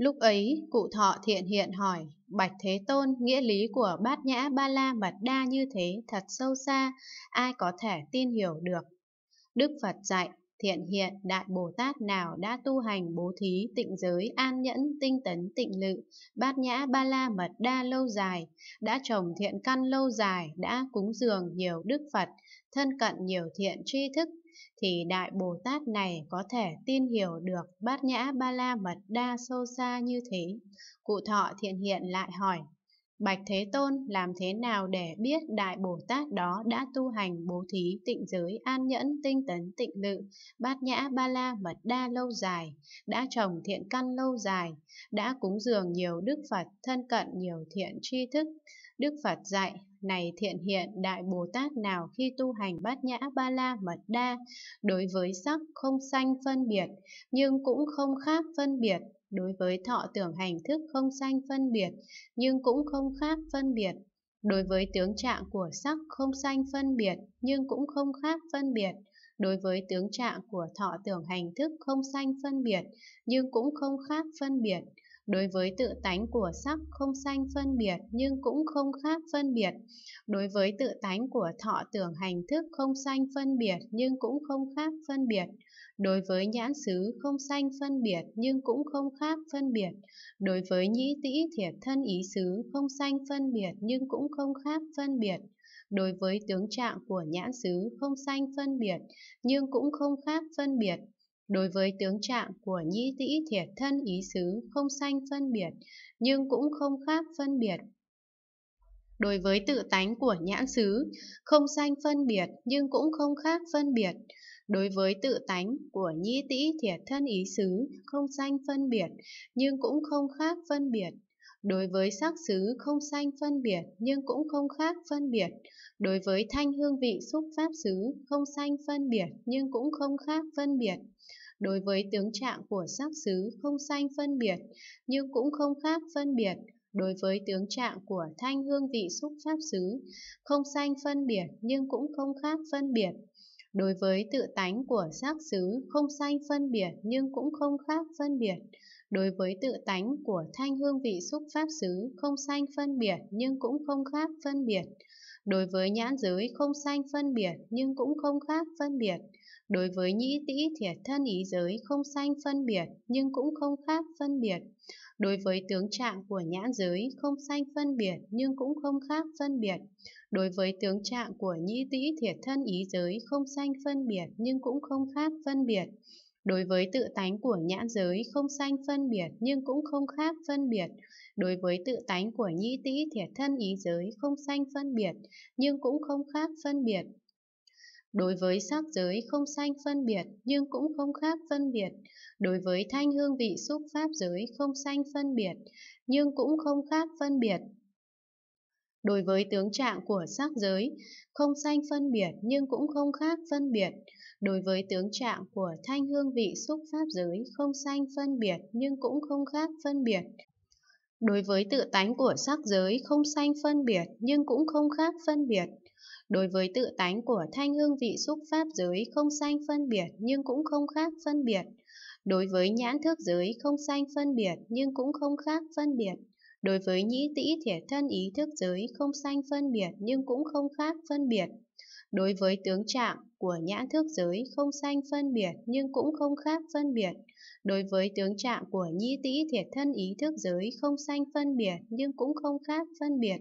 Lúc ấy, cụ thọ thiện hiện hỏi, Bạch Thế Tôn, nghĩa lý của bát nhã ba la mật đa như thế thật sâu xa, ai có thể tin hiểu được. Đức Phật dạy, thiện hiện đại Bồ Tát nào đã tu hành bố thí, tịnh giới, an nhẫn, tinh tấn, tịnh lự, bát nhã ba la mật đa lâu dài, đã trồng thiện căn lâu dài, đã cúng dường nhiều Đức Phật, thân cận nhiều thiện tri thức, thì Đại Bồ Tát này có thể tin hiểu được bát nhã ba la mật đa sâu xa như thế. Cụ thọ thiện hiện lại hỏi, Bạch Thế Tôn làm thế nào để biết Đại Bồ Tát đó đã tu hành bố thí tịnh giới an nhẫn tinh tấn tịnh lự, bát nhã ba la mật đa lâu dài, đã trồng thiện căn lâu dài, đã cúng dường nhiều đức Phật thân cận nhiều thiện tri thức, Đức Phật dạy, này thiện hiện đại Bồ Tát nào khi tu hành bát nhã ba la mật đa, đối với sắc không sanh phân biệt, nhưng cũng không khác phân biệt, đối với thọ tưởng hành thức không sanh phân biệt, nhưng cũng không khác phân biệt, đối với tướng trạng của sắc không sanh phân biệt, nhưng cũng không khác phân biệt, đối với tướng trạng của thọ tưởng hành thức không sanh phân biệt, nhưng cũng không khác phân biệt, Đối với tự tánh của sắc không sanh phân biệt nhưng cũng không khác phân biệt. Đối với tự tánh của thọ tưởng hành thức không sanh phân biệt nhưng cũng không khác phân biệt. Đối với nhãn xứ không sanh phân biệt nhưng cũng không khác phân biệt. Đối với nhĩ tĩ thiệt thân ý xứ không sanh phân biệt nhưng cũng không khác phân biệt đối với tướng trạng của nhãn xứ không sanh phân biệt, nhưng cũng không khác phân biệt. Đối với tướng trạng của nhĩ tĩ thiệt thân ý xứ không sanh phân biệt, nhưng cũng không khác phân biệt. Đối với tự tánh của nhãn xứ, không sanh phân biệt nhưng cũng không khác phân biệt. Đối với tự tánh của nhĩ tĩ thiệt thân ý xứ, không sanh phân biệt nhưng cũng không khác phân biệt. Đối với sắc xứ không sanh phân biệt nhưng cũng không khác phân biệt. Đối với thanh hương vị xúc pháp xứ không sanh phân biệt nhưng cũng không khác phân biệt đối với tướng trạng của sắc xứ không sanh phân biệt, nhưng cũng không khác phân biệt đối với tướng trạng của thanh hương vị xúc pháp xứ, không sanh phân biệt nhưng cũng không khác phân biệt. Đối với tự tánh của sắc xứ, không sanh phân biệt nhưng cũng không khác phân biệt. Đối với tự tánh của thanh hương vị xúc pháp xứ, không sanh phân biệt nhưng cũng không khác phân biệt Đối với nhãn giới không sanh phân biệt nhưng cũng không khác phân biệt. Đối với nhĩ tĩ thiệt thân ý giới không sanh phân biệt nhưng cũng không khác phân biệt. Đối với tướng trạng của nhãn giới không sanh phân biệt nhưng cũng không khác phân biệt. Đối với tướng trạng của nhĩ tĩ thiệt thân ý giới không sanh phân biệt nhưng cũng không khác phân biệt. Đối với tự tánh của nhãn giới không sanh phân biệt nhưng cũng không khác phân biệt. Đối với tự tánh của nhĩ tĩ thiệt thân ý giới không sanh phân biệt nhưng cũng không khác phân biệt. Đối với sắc giới không sanh phân biệt nhưng cũng không khác phân biệt. Đối với thanh hương vị xúc pháp giới không sanh phân biệt nhưng cũng không khác phân biệt. Đối với tướng trạng của sắc giới, không sanh phân biệt nhưng cũng không khác phân biệt. Đối với tướng trạng của thanh hương vị xúc pháp giới không sanh phân biệt nhưng cũng không khác phân biệt. Đối với tự tánh của sắc giới không sanh phân biệt nhưng cũng không khác phân biệt. Đối với tự tánh của thanh hương vị xúc pháp giới không sanh phân biệt nhưng cũng không khác phân biệt. Đối với nhãn thức giới không sanh phân biệt nhưng cũng không khác phân biệt. Đối với nhĩ tĩ thể thân ý thức giới không sanh phân biệt nhưng cũng không khác phân biệt. Đối với tướng trạng của nhãn thức giới không sanh phân biệt nhưng cũng không khác phân biệt. Đối với tướng trạng của nhĩ tĩ thiệt thân ý thức giới không sanh phân biệt nhưng cũng không khác phân biệt.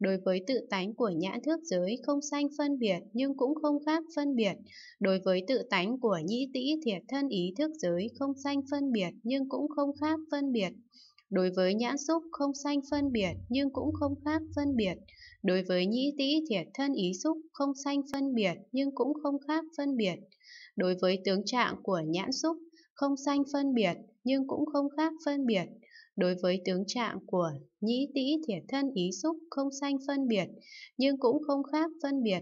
Đối với tự tánh của nhãn thức giới không sanh phân biệt nhưng cũng không khác phân biệt. Đối với tự tánh của nhĩ tĩ thiệt thân ý thức giới không sanh phân biệt nhưng cũng không khác phân biệt. Đối với nhãn xúc không sanh phân biệt nhưng cũng không khác phân biệt. Đối với nhĩ tĩ thiệt thân ý xúc không sanh phân biệt nhưng cũng không khác phân biệt. Đối với tướng trạng của nhãn xúc không sanh phân biệt nhưng cũng không khác phân biệt. Đối với tướng trạng của nhĩ tĩ thiệt thân ý xúc không sanh phân biệt nhưng cũng không khác phân biệt.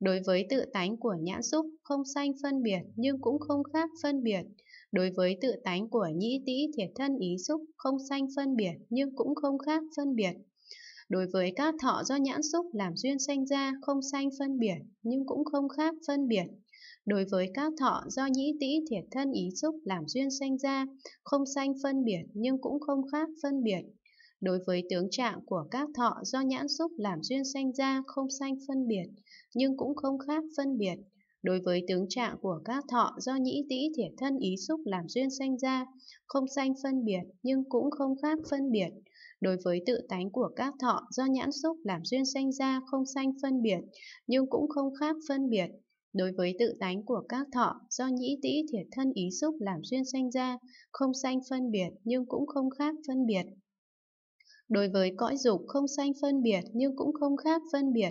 Đối với tự tánh của nhãn xúc không sanh phân biệt nhưng cũng không khác phân biệt. Đối với tự tánh của nhĩ tĩ thiệt thân ý xúc không sanh phân biệt nhưng cũng không khác phân biệt. Đối với các thọ do nhãn xúc làm duyên sanh ra không sanh phân biệt nhưng cũng không khác phân biệt. Đối với các thọ do nhĩ tĩ thiệt thân ý xúc làm duyên sanh ra không sanh phân biệt nhưng cũng không khác phân biệt. Đối với tướng trạng của các thọ do nhãn xúc làm duyên sanh ra không sanh phân biệt nhưng cũng không khác phân biệt. Đối với tướng trạng của các thọ do nhĩ tĩ thiệt thân ý xúc làm duyên sanh ra, không sanh phân biệt nhưng cũng không khác phân biệt. Đối với tự tánh của các thọ do nhãn xúc làm duyên sanh ra không sanh phân biệt nhưng cũng không khác phân biệt. Đối với tự tánh của các thọ do nhĩ tĩ thiệt thân ý xúc làm duyên sanh ra không sanh phân biệt nhưng cũng không khác phân biệt. Đối với cõi dục không sanh phân biệt nhưng cũng không khác phân biệt.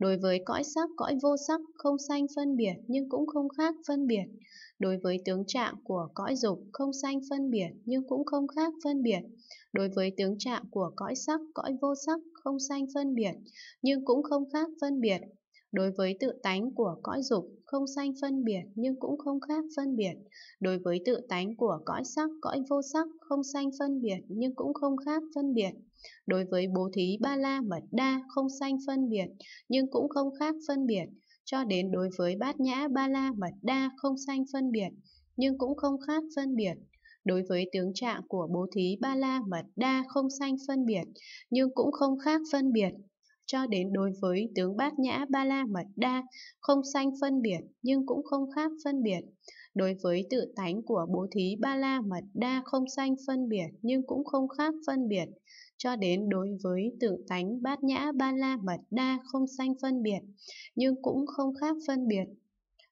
Đối với cõi sắc cõi vô sắc không sanh phân biệt nhưng cũng không khác phân biệt. Đối với tướng trạng của cõi dục không sanh phân biệt nhưng cũng không khác phân biệt. Đối với tướng trạng của cõi sắc cõi vô sắc không sanh phân biệt nhưng cũng không khác phân biệt. Đối với tự tánh của cõi dục không sanh phân biệt nhưng cũng không khác phân biệt. Đối với tự tánh của cõi sắc, cõi vô sắc không sanh phân biệt nhưng cũng không khác phân biệt. Đối với bố thí ba la mật đa không sanh phân biệt, nhưng cũng không khác phân biệt, cho đến đối với bát nhã ba la mật đa không sanh phân biệt, nhưng cũng không khác phân biệt. Đối với tướng trạng của bố thí ba la mật đa không sanh phân biệt, nhưng cũng không khác phân biệt. Cho đến đối với tướng bát nhã ba la mật đa không sanh phân biệt, nhưng cũng không khác phân biệt. Đối với tự tánh của bố thí ba la mật đa không sanh phân biệt, nhưng cũng không khác phân biệt cho đến đối với tự tánh bát nhã ba la mật đa không sanh phân biệt, nhưng cũng không khác phân biệt.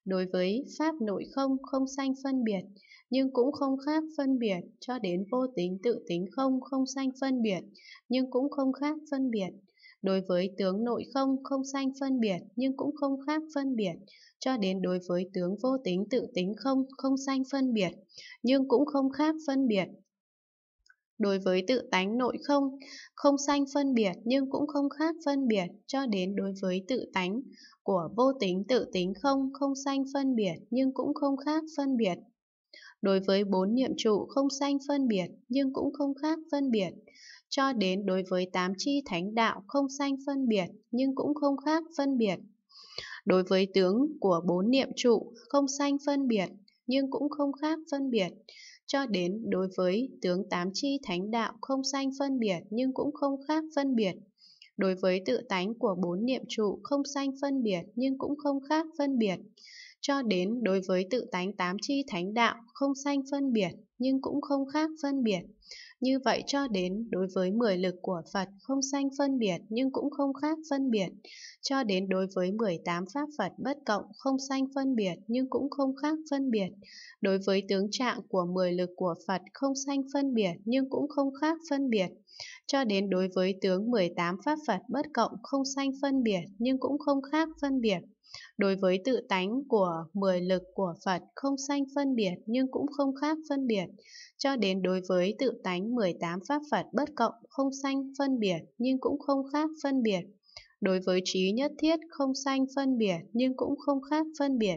Đối với pháp nội không không sanh phân biệt, nhưng cũng không khác phân biệt cho đến vô tính tự tính không không sanh phân biệt, nhưng cũng không khác phân biệt. Đối với tướng nội không không sanh phân biệt nhưng cũng không khác phân biệt, cho đến đối với tướng vô tính tự tính không không sanh phân biệt, nhưng cũng không khác phân biệt, đối với tự tánh nội không, không sanh phân biệt nhưng cũng không khác phân biệt cho đến đối với tự tánh của vô tính tự tính không, không sanh phân biệt nhưng cũng không khác phân biệt. Đối với bốn niệm trụ không sanh phân biệt nhưng cũng không khác phân biệt, cho đến đối với tám chi thánh đạo không sanh phân biệt nhưng cũng không khác phân biệt. Đối với tướng của bốn niệm trụ không sanh phân biệt nhưng cũng không khác phân biệt, cho đến đối với tướng tám chi thánh đạo không sanh phân biệt nhưng cũng không khác phân biệt. Đối với tự tánh của bốn niệm trụ không sanh phân biệt nhưng cũng không khác phân biệt. Cho đến đối với tự tánh tám chi thánh đạo không sanh phân biệt nhưng cũng không khác phân biệt. Như vậy cho đến đối với mười lực của Phật không sanh phân biệt nhưng cũng không khác phân biệt, cho đến đối với 18 pháp Phật bất cộng không sanh phân biệt nhưng cũng không khác phân biệt, đối với tướng trạng của mười lực của Phật không sanh phân biệt nhưng cũng không khác phân biệt, cho đến đối với tướng 18 pháp Phật bất cộng không sanh phân biệt nhưng cũng không khác phân biệt. Đối với tự tánh của mười lực của Phật không sanh phân biệt nhưng cũng không khác phân biệt, cho đến đối với tự tánh 18 pháp Phật bất cộng không sanh phân biệt nhưng cũng không khác phân biệt. Đối với trí nhất thiết không sanh phân biệt nhưng cũng không khác phân biệt.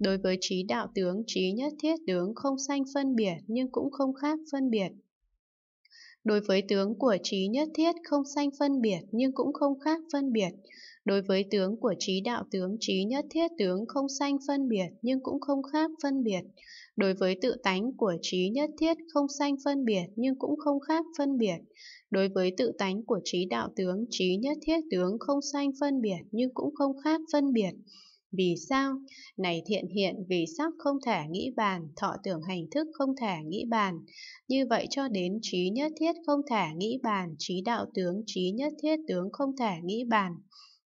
Đối với trí đạo tướng, trí nhất thiết tướng không sanh phân biệt nhưng cũng không khác phân biệt. Đối với tướng của trí nhất thiết không sanh phân biệt nhưng cũng không khác phân biệt. Đối với tướng của trí đạo tướng, trí nhất thiết tướng không sanh phân biệt nhưng cũng không khác phân biệt. Đối với tự tánh của trí nhất thiết không sanh phân biệt nhưng cũng không khác phân biệt. Đối với tự tánh của trí đạo tướng, trí nhất thiết tướng không sanh phân biệt nhưng cũng không khác phân biệt. Vì sao? Này thiện hiện vì sắc không thể nghĩ bàn, thọ tưởng hành thức không thể nghĩ bàn. Như vậy cho đến trí nhất thiết không thể nghĩ bàn, trí đạo tướng, trí nhất thiết tướng không thể nghĩ bàn.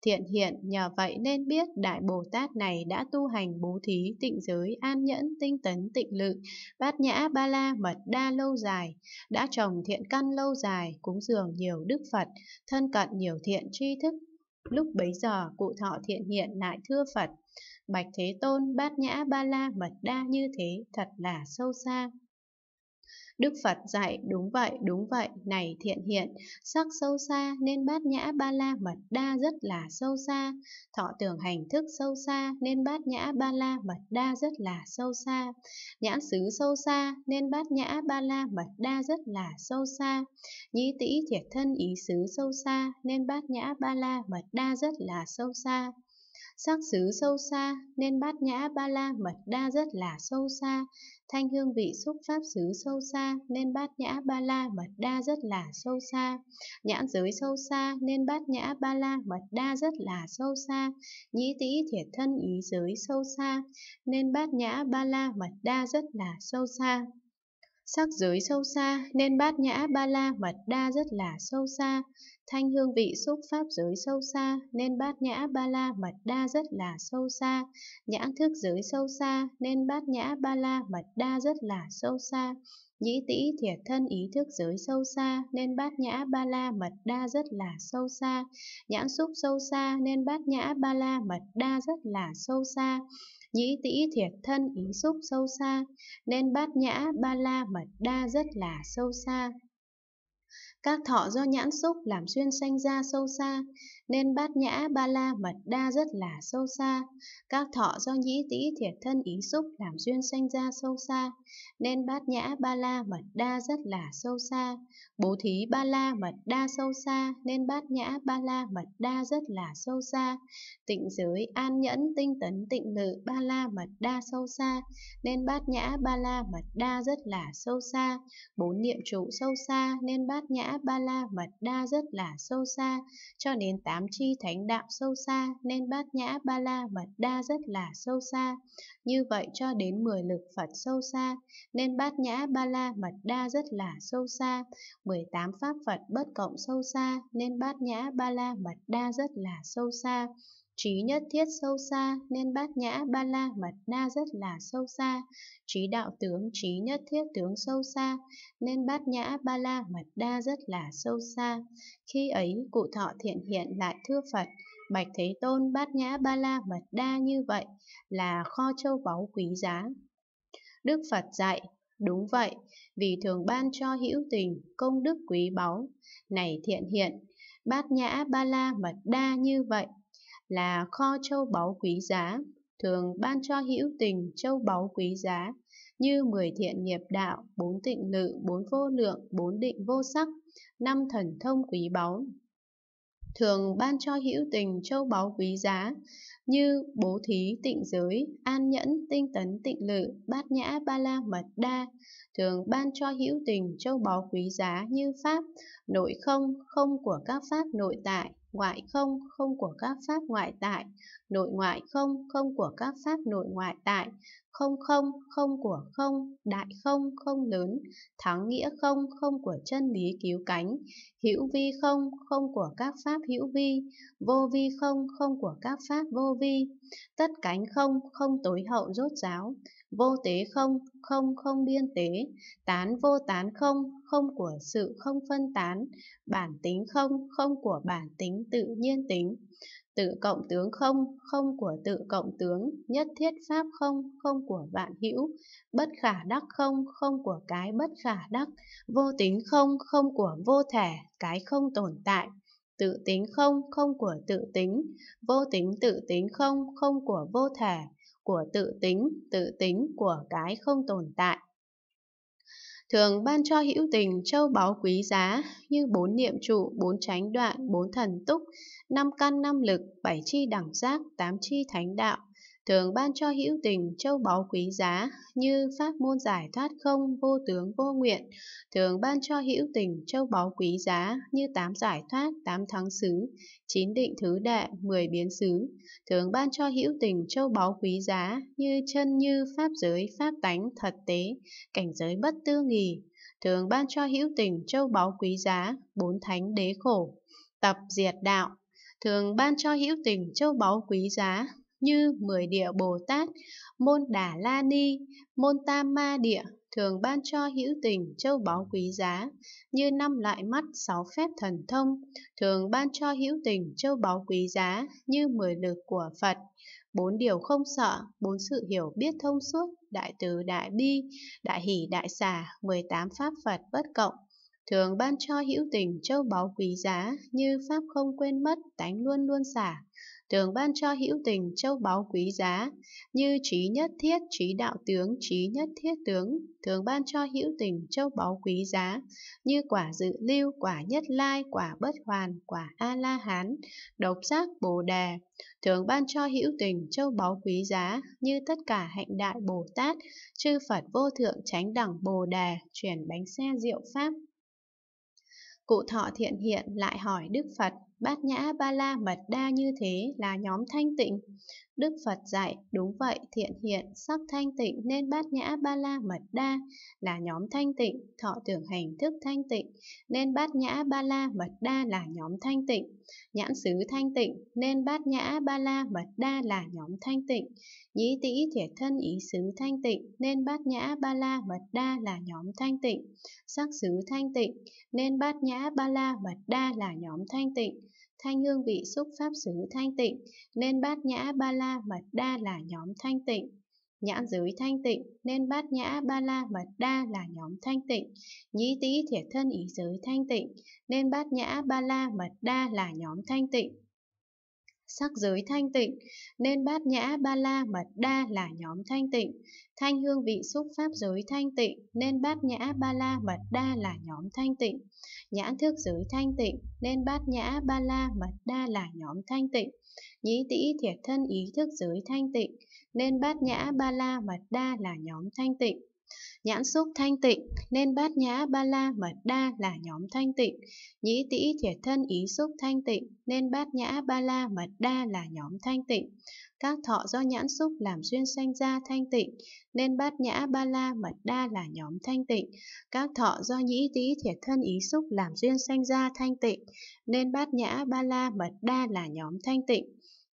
Thiện hiện nhờ vậy nên biết Đại Bồ Tát này đã tu hành bố thí, tịnh giới, an nhẫn, tinh tấn, tịnh lự, bát nhã, ba la, mật đa lâu dài, đã trồng thiện căn lâu dài, cúng dường nhiều đức Phật, thân cận nhiều thiện tri thức. Lúc bấy giờ, cụ thọ thiện hiện lại thưa Phật, Bạch Thế Tôn, bát nhã, ba la, mật đa như thế, thật là sâu xa. Đức Phật dạy đúng vậy, đúng vậy, này thiện hiện, sắc sâu xa nên bát nhã ba la mật đa rất là sâu xa, thọ tưởng hành thức sâu xa nên bát nhã ba la mật đa rất là sâu xa, nhãn xứ sâu xa nên bát nhã ba la mật đa rất là sâu xa, nhĩ tĩ thiệt thân ý xứ sâu xa nên bát nhã ba la mật đa rất là sâu xa. Sắc xứ sâu xa nên bát nhã ba la mật đa rất là sâu xa. Thanh hương vị xúc pháp xứ sâu xa nên bát nhã ba la mật đa rất là sâu xa. Nhãn giới sâu xa nên bát nhã ba la mật đa rất là sâu xa. Nhĩ tĩ thiệt thân ý giới sâu xa nên bát nhã ba la mật đa rất là sâu xa. Sắc giới sâu xa nên bát nhã ba la mật đa rất là sâu xa. Thanh hương vị xúc pháp giới sâu xa nên bát nhã ba la mật đa rất là sâu xa. Nhãn thức giới sâu xa nên bát nhã ba la mật đa rất là sâu xa. Nhĩ tỷ thiệt thân ý thức giới sâu xa nên bát nhã ba la mật đa rất là sâu xa. Nhãn xúc sâu xa nên bát nhã ba la mật đa rất là sâu xa nhĩ tĩ thiệt thân ý xúc sâu xa, nên bát nhã ba la mật đa rất là sâu xa. Các thọ do nhãn xúc làm xuyên sanh ra sâu xa, nên bát nhã ba la mật đa rất là sâu xa. Các thọ do nhĩ tĩ thiệt thân ý xúc làm duyên sanh ra sâu xa, nên bát nhã ba la mật đa rất là sâu xa. Bố thí ba la mật đa sâu xa, nên bát nhã ba la mật đa rất là sâu xa. Tịnh giới an nhẫn tinh tấn tịnh lự ba la mật đa sâu xa, nên bát nhã ba la mật đa rất là sâu xa. Bốn niệm trụ sâu xa, nên bát nhã ba la mật đa rất là sâu xa, cho đến tám tám chi thánh đạo sâu xa nên bát nhã ba la mật đa rất là sâu xa. Như vậy cho đến mười lực Phật sâu xa nên bát nhã ba la mật đa rất là sâu xa. mười tám pháp Phật bất cộng sâu xa nên bát nhã ba la mật đa rất là sâu xa. Trí nhất thiết sâu xa nên bát nhã ba la mật na rất là sâu xa. Trí đạo tướng trí nhất thiết tướng sâu xa nên bát nhã ba la mật đa rất là sâu xa. Khi ấy cụ thọ thiện hiện lại thưa Phật. Bạch Thế Tôn bát nhã ba la mật đa như vậy là kho châu báu quý giá. Đức Phật dạy, đúng vậy, vì thường ban cho hữu tình công đức quý báu. Này thiện hiện, bát nhã ba la mật đa như vậy là kho châu báu quý giá, thường ban cho hữu tình châu báu quý giá, như mười thiện nghiệp đạo, bốn tịnh lự, bốn vô lượng, bốn định vô sắc, năm thần thông quý báu. Thường ban cho hữu tình châu báu quý giá, như bố thí tịnh giới, an nhẫn, tinh tấn tịnh lự, bát nhã ba la mật đa, thường ban cho hữu tình châu báu quý giá như pháp, nội không, không của các pháp nội tại, ngoại không, không của các pháp ngoại tại, nội ngoại không, không của các pháp nội ngoại tại, không không, không của không, đại không, không lớn, thắng nghĩa không, không của chân lý cứu cánh, hữu vi không, không của các pháp hữu vi, vô vi không, không của các pháp vô vi, tất cánh không, không tối hậu rốt giáo, vô tế không, không không biên tế, tán vô tán không, không của sự không phân tán, bản tính không, không của bản tính tự nhiên tính, Tự cộng tướng không, không của tự cộng tướng, nhất thiết pháp không, không của vạn hữu, bất khả đắc không, không của cái bất khả đắc, vô tính không, không của vô thể, cái không tồn tại, tự tính không, không của tự tính, vô tính tự tính không, không của vô thể, của tự tính, tự tính của cái không tồn tại thường ban cho hữu tình châu báu quý giá như bốn niệm trụ, bốn chánh đoạn, bốn thần túc, năm căn năm lực, bảy chi đẳng giác, tám chi thánh đạo, thường ban cho hữu tình châu báu quý giá như pháp môn giải thoát không vô tướng vô nguyện, thường ban cho hữu tình châu báu quý giá như tám giải thoát, tám thắng xứ, chín định thứ đệ, mười biến xứ, thường ban cho hữu tình châu báu quý giá như chân như pháp giới, pháp tánh, thật tế, cảnh giới bất tư nghì, thường ban cho hữu tình châu báu quý giá, bốn thánh đế khổ, tập diệt đạo, thường ban cho hữu tình châu báu quý giá như mười địa Bồ Tát, môn Đà La Ni, môn Tam Ma Địa thường ban cho hữu tình châu báu quý giá, như năm loại mắt sáu phép thần thông, thường ban cho hữu tình châu báu quý giá như mười lực của Phật, bốn điều không sợ, bốn sự hiểu biết thông suốt, đại từ đại bi, đại hỷ đại xả, tám pháp Phật bất cộng, thường ban cho hữu tình châu báu quý giá như pháp không quên mất, tánh luôn luôn xả, thường ban cho hữu tình châu báu quý giá, như trí nhất thiết trí đạo tướng trí nhất thiết tướng, thường ban cho hữu tình châu báu quý giá, như quả dự lưu, quả nhất lai, quả bất hoàn, quả A-la-hán, độc giác bồ đề, thường ban cho hữu tình châu báu quý giá, như tất cả hạnh đại Bồ Tát, chư Phật vô thượng chánh đẳng Bồ đề, chuyển bánh xe diệu pháp. Cụ thọ thiện hiện lại hỏi Đức Phật, Bát nhã ba la mật đa như thế là nhóm thanh tịnh. Đức Phật dạy, đúng vậy, thiện hiện, sắc thanh tịnh nên bát nhã ba la mật đa là nhóm thanh tịnh, thọ tưởng hành thức thanh tịnh nên bát nhã ba la mật đa là nhóm thanh tịnh, nhãn xứ thanh tịnh nên bát nhã ba la mật đa là nhóm thanh tịnh, nhĩ tĩ thiệt thân ý xứ thanh tịnh nên bát nhã ba la mật đa là nhóm thanh tịnh, sắc xứ thanh tịnh nên bát nhã ba la mật đa là nhóm thanh tịnh thanh hương vị xúc pháp xứ thanh tịnh, nên bát nhã ba la mật đa là nhóm thanh tịnh. Nhãn giới thanh tịnh, nên bát nhã ba la mật đa là nhóm thanh tịnh. Nhĩ tý thiệt thân ý giới thanh tịnh, nên bát nhã ba la mật đa là nhóm thanh tịnh sắc giới thanh tịnh, nên bát nhã ba la mật đa là nhóm thanh tịnh. Thanh hương vị xúc pháp giới thanh tịnh, nên bát nhã ba la mật đa là nhóm thanh tịnh. Nhãn thức giới thanh tịnh, nên bát nhã ba la mật đa là nhóm thanh tịnh. Nhĩ tĩ thiệt thân ý thức giới thanh tịnh, nên bát nhã ba la mật đa là nhóm thanh tịnh. Nhãn xúc thanh tịnh, nên bát nhã ba la mật đa là nhóm thanh tịnh. Nhĩ tĩ thiệt thân ý xúc thanh tịnh, nên bát nhã ba la mật đa là nhóm thanh tịnh. Các thọ do nhãn xúc làm duyên sanh ra thanh tịnh, nên bát nhã ba la mật đa là nhóm thanh tịnh. Các thọ do nhĩ tĩ thiệt thân ý xúc làm duyên sanh ra thanh tịnh, nên bát nhã ba la mật đa là nhóm thanh tịnh.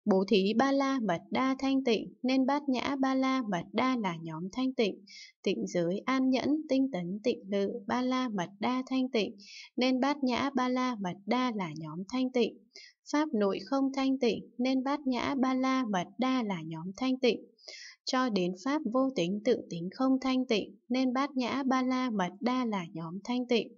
Bố thí ba la mật đa thanh tịnh nên bát nhã ba la mật đa là nhóm thanh tịnh, tịnh giới an nhẫn tinh tấn tịnh lự ba la mật đa thanh tịnh nên bát nhã ba la mật đa là nhóm thanh tịnh, pháp nội không thanh tịnh nên bát nhã ba la mật đa là nhóm thanh tịnh cho đến pháp vô tính tự tính không thanh tịnh nên bát nhã ba la mật đa là nhóm thanh tịnh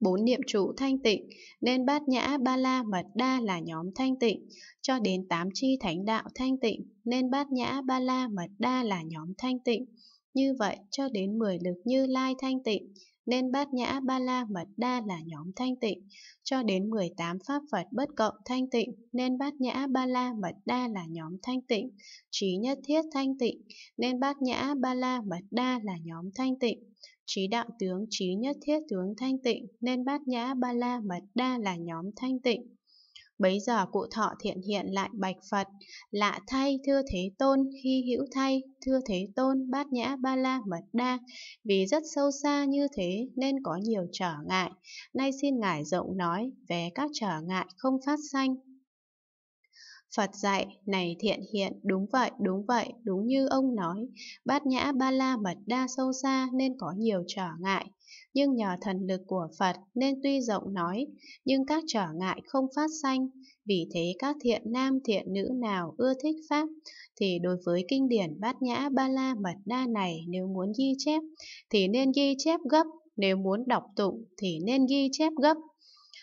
bốn niệm trụ thanh tịnh, nên bát nhã ba la mật đa là nhóm thanh tịnh, cho đến tám chi thánh đạo thanh tịnh, nên bát nhã ba la mật đa là nhóm thanh tịnh. Như vậy, cho đến mười lực như lai thanh tịnh, nên bát nhã ba la mật đa là nhóm thanh tịnh, cho đến mười tám pháp Phật bất cộng thanh tịnh, nên bát nhã ba la mật đa là nhóm thanh tịnh, trí nhất thiết thanh tịnh, nên bát nhã ba la mật đa là nhóm thanh tịnh, Trí đạo tướng trí nhất thiết tướng thanh tịnh nên bát nhã ba la mật đa là nhóm thanh tịnh. Bấy giờ cụ thọ thiện hiện lại bạch Phật, lạ thay thưa Thế Tôn, khi hữu thay, thưa Thế Tôn, bát nhã ba la mật đa, vì rất sâu xa như thế nên có nhiều trở ngại, nay xin Ngài rộng nói về các trở ngại không phát sanh, Phật dạy, này thiện hiện, đúng vậy, đúng vậy, đúng như ông nói, bát nhã ba la mật đa sâu xa nên có nhiều trở ngại. Nhưng nhờ thần lực của Phật nên tuy rộng nói, nhưng các trở ngại không phát sanh. Vì thế các thiện nam thiện nữ nào ưa thích Pháp, thì đối với kinh điển bát nhã ba la mật đa này nếu muốn ghi chép, thì nên ghi chép gấp, nếu muốn đọc tụng thì nên ghi chép gấp.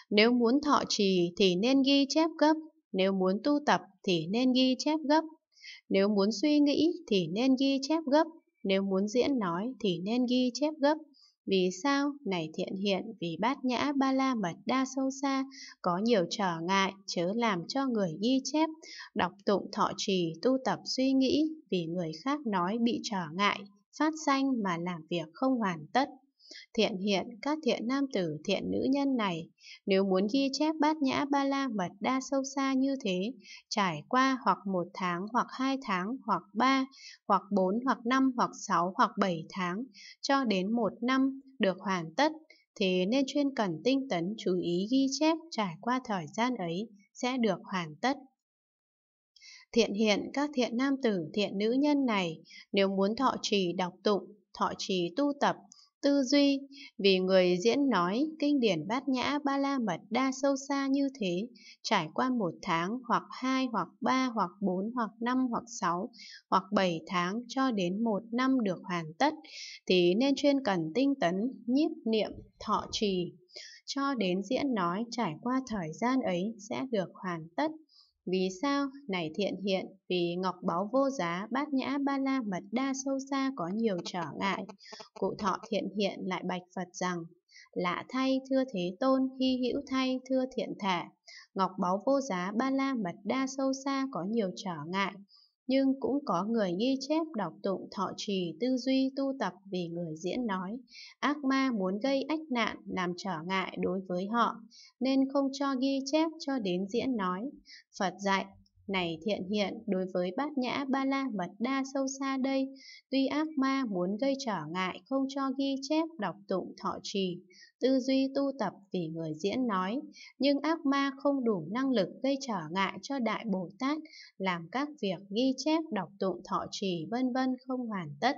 Nếu muốn thọ trì thì nên ghi chép gấp, nếu muốn tu tập thì nên ghi chép gấp. Nếu muốn suy nghĩ thì nên ghi chép gấp. Nếu muốn diễn nói thì nên ghi chép gấp. Vì sao? Này thiện hiện, vì bát nhã ba la mật đa sâu xa, có nhiều trở ngại, chớ làm cho người ghi chép, đọc tụng thọ trì, tu tập suy nghĩ, vì người khác nói bị trở ngại, phát sanh mà làm việc không hoàn tất. Thiện hiện, các thiện nam tử, thiện nữ nhân này, nếu muốn ghi chép bát nhã ba la mật đa sâu xa như thế, trải qua hoặc một tháng, hoặc hai tháng, hoặc ba, hoặc bốn, hoặc năm, hoặc sáu, hoặc bảy tháng, cho đến một năm được hoàn tất, thì nên chuyên cần tinh tấn chú ý ghi chép trải qua thời gian ấy sẽ được hoàn tất. Thiện hiện các thiện nam tử, thiện nữ nhân này, nếu muốn thọ trì đọc tụng, thọ trì tu tập, tư duy. Vì người diễn nói, kinh điển bát nhã ba la mật đa sâu xa như thế, trải qua một tháng hoặc hai hoặc ba hoặc bốn hoặc năm hoặc sáu hoặc bảy tháng cho đến một năm được hoàn tất, thì nên chuyên cần tinh tấn, nhiếp niệm, thọ trì. Cho đến diễn nói trải qua thời gian ấy sẽ được hoàn tất. Vì sao? Này thiện hiện, vì ngọc báu vô giá, bát nhã ba la mật đa sâu xa có nhiều trở ngại. Cụ thọ thiện hiện lại bạch Phật rằng, lạ thay thưa thế tôn, hy hữu thay thưa thiện thể. Ngọc báu vô giá ba la mật đa sâu xa có nhiều trở ngại, nhưng cũng có người ghi chép đọc tụng thọ trì tư duy tu tập vì người diễn nói. Ác ma muốn gây ách nạn, làm trở ngại đối với họ, nên không cho ghi chép cho đến diễn nói. Phật dạy, này thiện hiện đối với bát nhã ba la mật đa sâu xa đây, tuy ác ma muốn gây trở ngại không cho ghi chép đọc tụng thọ trì, tư duy tu tập vì người diễn nói, nhưng ác ma không đủ năng lực gây trở ngại cho Đại Bồ Tát làm các việc ghi chép đọc tụng thọ trì vân vân không hoàn tất.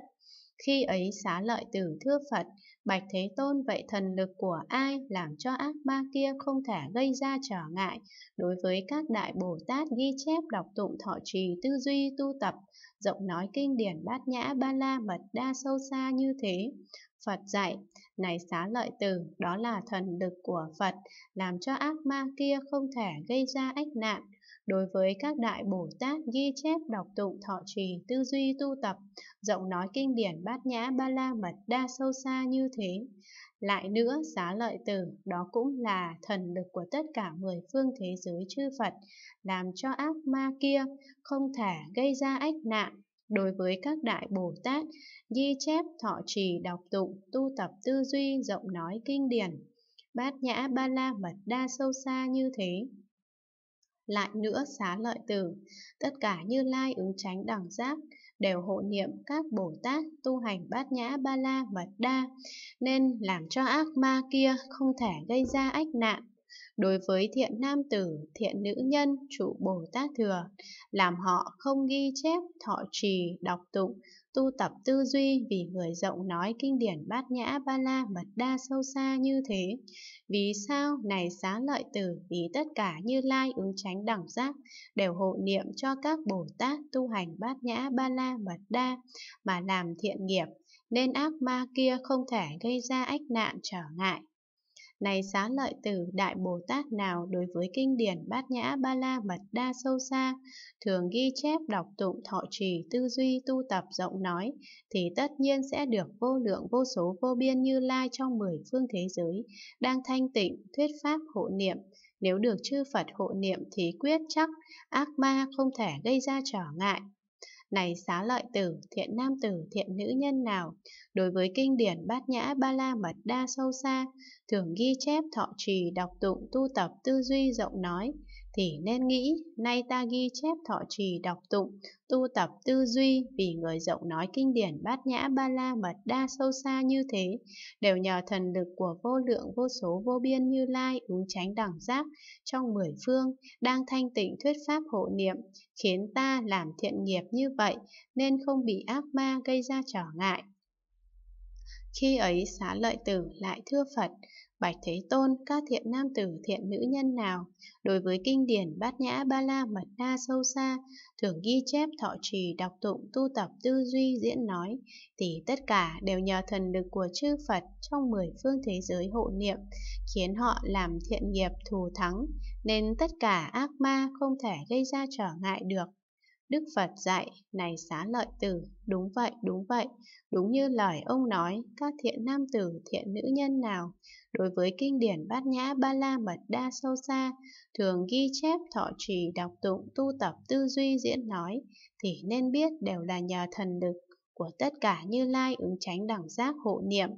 Khi ấy xá lợi tử thưa Phật, Bạch Thế Tôn vậy thần lực của ai làm cho ác ma kia không thể gây ra trở ngại đối với các đại Bồ Tát ghi chép đọc tụng thọ trì tư duy tu tập, rộng nói kinh điển bát nhã ba la mật đa sâu xa như thế. Phật dạy, này xá lợi tử, đó là thần lực của Phật, làm cho ác ma kia không thể gây ra ách nạn, đối với các đại Bồ Tát ghi chép đọc tụng thọ trì tư duy tu tập, rộng nói kinh điển bát nhã ba la mật đa sâu xa như thế. Lại nữa, xá lợi tử, đó cũng là thần lực của tất cả mười phương thế giới chư Phật, làm cho ác ma kia không thể gây ra ách nạn. Đối với các đại Bồ Tát, ghi chép, thọ trì, đọc tụng, tu tập tư duy, rộng nói kinh điển, bát nhã ba la mật đa sâu xa như thế lại nữa xá lợi tử. Tất cả như lai ứng tránh đẳng giác đều hộ niệm các Bồ Tát tu hành bát nhã ba la mật đa, nên làm cho ác ma kia không thể gây ra ách nạn đối với thiện nam tử, thiện nữ nhân, trụ Bồ Tát Thừa, làm họ không ghi chép, thọ trì, đọc tụng, tu tập tư duy vì người rộng nói kinh điển bát nhã ba la mật đa sâu xa như thế. Vì sao này xá lợi tử, vì tất cả như lai ứng tránh đẳng giác đều hộ niệm cho các Bồ Tát tu hành bát nhã ba la mật đa mà làm thiện nghiệp, nên ác ma kia không thể gây ra ách nạn trở ngại này xá lợi tử Đại Bồ Tát nào đối với kinh điển Bát Nhã Ba La Mật Đa Sâu Xa, thường ghi chép đọc tụng thọ trì tư duy tu tập rộng nói, thì tất nhiên sẽ được vô lượng vô số vô biên như lai trong mười phương thế giới, đang thanh tịnh, thuyết pháp hộ niệm. Nếu được chư Phật hộ niệm thì quyết chắc ác ma không thể gây ra trở ngại, này xá lợi tử, thiện nam tử, thiện nữ nhân nào. Đối với kinh điển bát nhã ba la mật đa sâu xa, thường ghi chép thọ trì, đọc tụng, tu tập, tư duy, rộng nói, thì nên nghĩ nay ta ghi chép thọ trì đọc tụng, tu tập tư duy vì người rộng nói kinh điển bát nhã ba la mật đa sâu xa như thế, đều nhờ thần lực của vô lượng vô số vô biên như lai ứng tránh đẳng giác trong mười phương đang thanh tịnh thuyết pháp hộ niệm, khiến ta làm thiện nghiệp như vậy nên không bị ác ma gây ra trở ngại. Khi ấy xá lợi tử lại thưa Phật, Bạch Thế Tôn, các thiện nam tử, thiện nữ nhân nào, đối với kinh điển Bát Nhã Ba La Mật đa sâu xa, thường ghi chép thọ trì, đọc tụng, tu tập, tư duy, diễn nói, thì tất cả đều nhờ thần lực của chư Phật trong mười phương thế giới hộ niệm, khiến họ làm thiện nghiệp thù thắng, nên tất cả ác ma không thể gây ra trở ngại được. Đức Phật dạy, này xá lợi tử, đúng vậy, đúng vậy, đúng như lời ông nói, các thiện nam tử, thiện nữ nhân nào, đối với kinh điển Bát Nhã Ba La Mật Đa Sâu Xa, thường ghi chép thọ trì đọc tụng tu tập tư duy diễn nói, thì nên biết đều là nhờ thần lực của tất cả như lai ứng tránh đẳng giác hộ niệm.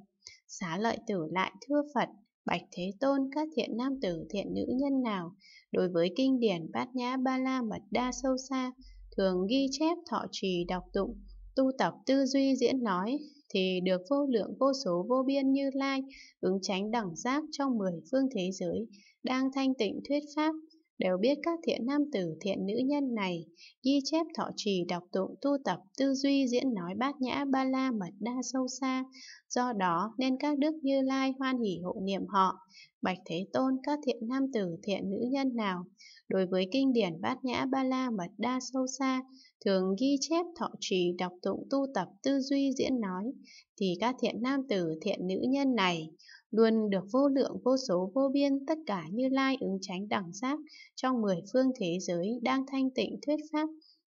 Xá lợi tử lại thưa Phật, Bạch Thế Tôn các thiện nam tử thiện nữ nhân nào, đối với kinh điển Bát Nhã Ba La Mật Đa Sâu Xa, thường ghi chép thọ trì đọc tụng, tu tập tư duy diễn nói, thì được vô lượng vô số vô biên như lai, ứng tránh đẳng giác trong mười phương thế giới, đang thanh tịnh thuyết pháp, đều biết các thiện nam tử thiện nữ nhân này, ghi chép thọ trì đọc tụng tu tập tư duy diễn nói bát nhã ba la mật đa sâu xa, do đó nên các đức như lai hoan hỷ hộ niệm họ. Bạch Thế Tôn các thiện nam tử thiện nữ nhân nào, Đối với kinh điển Bát Nhã Ba La Mật Đa Sâu Xa, thường ghi chép thọ trì đọc tụng tu tập tư duy diễn nói, thì các thiện nam tử thiện nữ nhân này luôn được vô lượng vô số vô biên tất cả như lai ứng tránh đẳng giác trong mười phương thế giới đang thanh tịnh thuyết pháp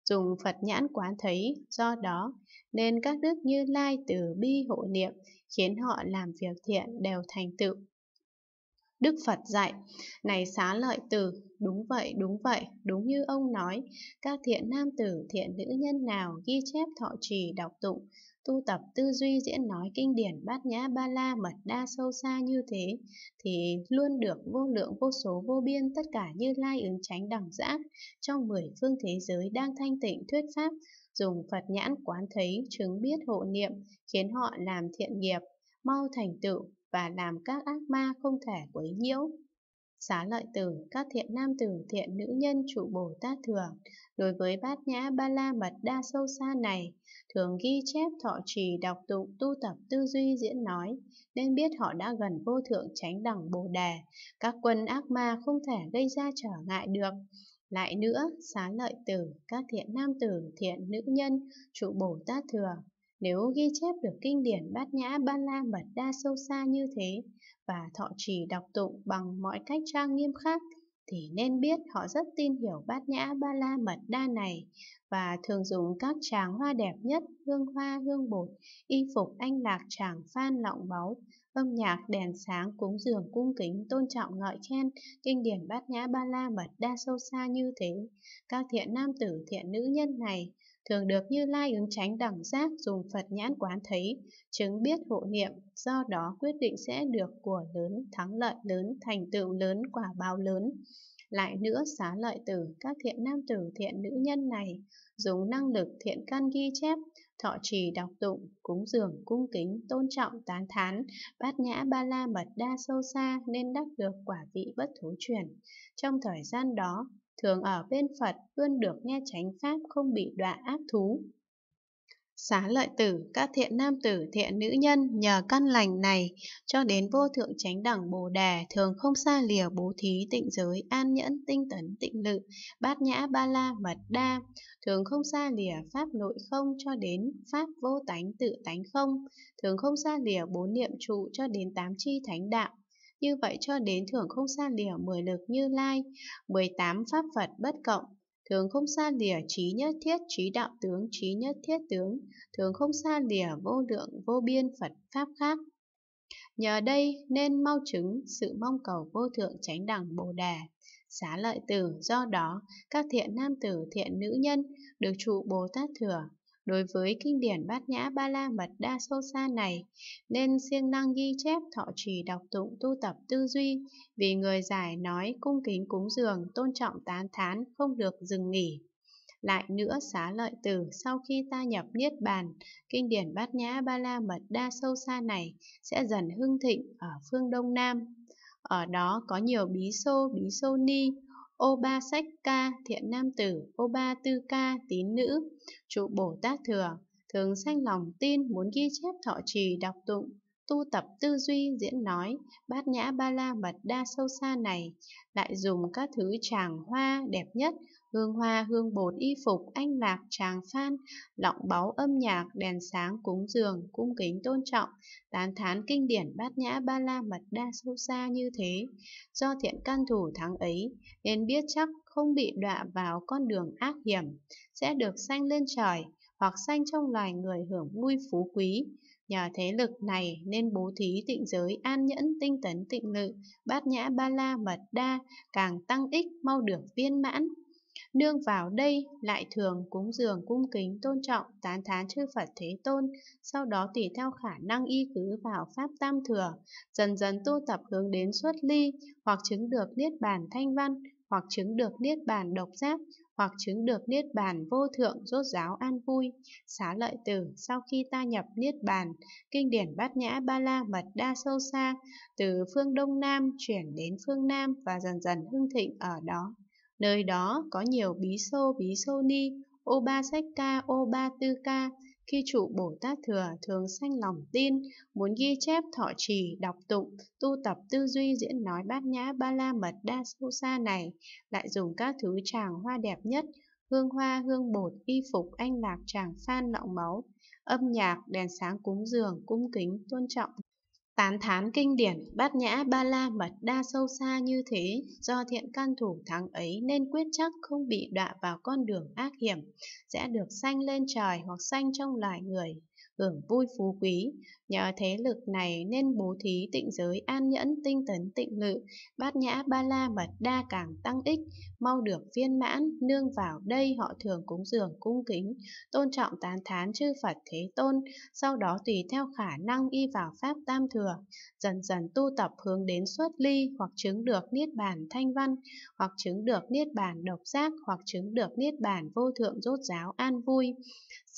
dùng Phật nhãn quán thấy, do đó nên các đức Như Lai từ bi hộ niệm khiến họ làm việc thiện đều thành tựu. Đức Phật dạy, này xá lợi tử, đúng vậy, đúng vậy, đúng như ông nói, các thiện nam tử, thiện nữ nhân nào ghi chép thọ trì, đọc tụng, tu tập tư duy diễn nói kinh điển bát nhã ba la mật đa sâu xa như thế, thì luôn được vô lượng vô số vô biên tất cả như lai ứng tránh đẳng giác trong mười phương thế giới đang thanh tịnh thuyết pháp, dùng Phật nhãn quán thấy, chứng biết hộ niệm, khiến họ làm thiện nghiệp, mau thành tựu và làm các ác ma không thể quấy nhiễu. Xá lợi tử, các thiện nam tử, thiện nữ nhân trụ Bồ Tát thường, đối với bát nhã ba la mật đa sâu xa này, thường ghi chép thọ trì đọc tụng tu tập tư duy diễn nói, nên biết họ đã gần vô thượng tránh đẳng Bồ Đề, các quân ác ma không thể gây ra trở ngại được. Lại nữa, xá lợi tử, các thiện nam tử, thiện nữ nhân, trụ Bồ Tát thường, nếu ghi chép được kinh điển bát nhã ba la mật đa sâu xa như thế và thọ trì đọc tụng bằng mọi cách trang nghiêm khác thì nên biết họ rất tin hiểu bát nhã ba la mật đa này và thường dùng các tràng hoa đẹp nhất, hương hoa, hương bột, y phục anh lạc tràng phan lọng báu, âm nhạc đèn sáng cúng dường cung kính tôn trọng ngợi khen kinh điển bát nhã ba la mật đa sâu xa như thế các thiện nam tử thiện nữ nhân này thường được Như Lai ứng tránh đẳng giác dùng Phật nhãn quán thấy, chứng biết hộ niệm, do đó quyết định sẽ được của lớn, thắng lợi lớn, thành tựu lớn, quả báo lớn. Lại nữa xá lợi tử, các thiện nam tử thiện nữ nhân này, dùng năng lực thiện căn ghi chép, thọ trì đọc tụng, cúng dường, cung kính, tôn trọng, tán thán, bát nhã ba la mật đa sâu xa nên đắc được quả vị bất thối chuyển. Trong thời gian đó, thường ở bên Phật luôn được nghe chánh pháp không bị đọa ác thú. Xá lợi tử, các thiện nam tử, thiện nữ nhân nhờ căn lành này cho đến vô thượng chánh đẳng Bồ Đề thường không xa lìa bố thí tịnh giới, an nhẫn, tinh tấn, tịnh lự, bát nhã, ba la, mật đa, thường không xa lìa pháp nội không cho đến pháp vô tánh tự tánh không, thường không xa lìa bốn niệm trụ cho đến tám chi thánh đạo, như vậy cho đến thường không xa lìa mười lực như lai, 18 pháp Phật bất cộng, thường không xa lìa trí nhất thiết trí đạo tướng trí nhất thiết tướng, thường không xa lìa vô lượng vô biên Phật pháp khác. Nhờ đây nên mau chứng sự mong cầu vô thượng chánh đẳng Bồ Đà, xá lợi tử, do đó các thiện nam tử thiện nữ nhân được trụ Bồ Tát Thừa Đối với kinh điển bát nhã ba la mật đa sâu xa này, nên siêng năng ghi chép thọ trì đọc tụng tu tập tư duy, vì người giải nói cung kính cúng dường, tôn trọng tán thán, không được dừng nghỉ. Lại nữa xá lợi tử sau khi ta nhập Niết Bàn, kinh điển bát nhã ba la mật đa sâu xa này sẽ dần hưng thịnh ở phương Đông Nam. Ở đó có nhiều bí xô, bí xô ni, Ô ba sách ca thiện nam tử, ô ba tư ca tín nữ, trụ Bồ Tát thừa, thường sanh lòng tin muốn ghi chép thọ trì đọc tụng, tu tập tư duy diễn nói, bát nhã ba la mật đa sâu xa này, lại dùng các thứ tràng hoa đẹp nhất, hương hoa hương bột y phục anh lạc tràng phan lọng báu âm nhạc đèn sáng cúng dường cung kính tôn trọng tán thán kinh điển bát nhã ba la mật đa sâu xa như thế do thiện căn thủ thắng ấy nên biết chắc không bị đọa vào con đường ác hiểm sẽ được sanh lên trời hoặc sanh trong loài người hưởng vui phú quý Nhờ thế lực này nên bố thí tịnh giới an nhẫn tinh tấn tịnh lự, bát nhã ba la mật đa, càng tăng ích mau được viên mãn nương vào đây lại thường cúng dường cung kính tôn trọng tán thán chư Phật Thế Tôn, sau đó tùy theo khả năng y cứ vào Pháp Tam Thừa, dần dần tu tập hướng đến xuất ly, hoặc chứng được Niết Bàn Thanh Văn, hoặc chứng được Niết Bàn Độc Giác, hoặc chứng được Niết Bàn Vô Thượng rốt ráo an vui. Xá lợi tử, sau khi ta nhập Niết Bàn, kinh điển Bát Nhã Ba La Mật Đa Sâu Xa, từ phương Đông Nam chuyển đến phương Nam và dần dần hưng thịnh ở đó. Nơi đó có nhiều bí sô bí sô ni, ô ô ba ba sách ca, tư ca. khi trụ Bồ Tát Thừa thường sanh lòng tin, muốn ghi chép thọ trì, đọc tụng, tu tập tư duy diễn nói bát nhã ba la mật đa sâu xa này, lại dùng các thứ tràng hoa đẹp nhất, hương hoa, hương bột, y phục, anh lạc, tràng phan, lọng máu, âm nhạc, đèn sáng cúng dường, cung kính, tôn trọng Tán thán kinh điển, bát nhã ba la mật đa sâu xa như thế, do thiện căn thủ thắng ấy nên quyết chắc không bị đọa vào con đường ác hiểm, sẽ được sanh lên trời hoặc sanh trong loài người, hưởng vui phú quý. Nhờ thế lực này nên bố thí tịnh giới an nhẫn tinh tấn tịnh lự, bát nhã ba la mật đa càng tăng ích, mau được viên mãn, nương vào đây họ thường cúng dường cung kính, tôn trọng tán thán chư Phật Thế Tôn, sau đó tùy theo khả năng y vào Pháp Tam Thừa, dần dần tu tập hướng đến xuất ly hoặc chứng được Niết Bàn Thanh Văn, hoặc chứng được Niết Bàn Độc Giác, hoặc chứng được Niết Bàn Vô Thượng Rốt Giáo An Vui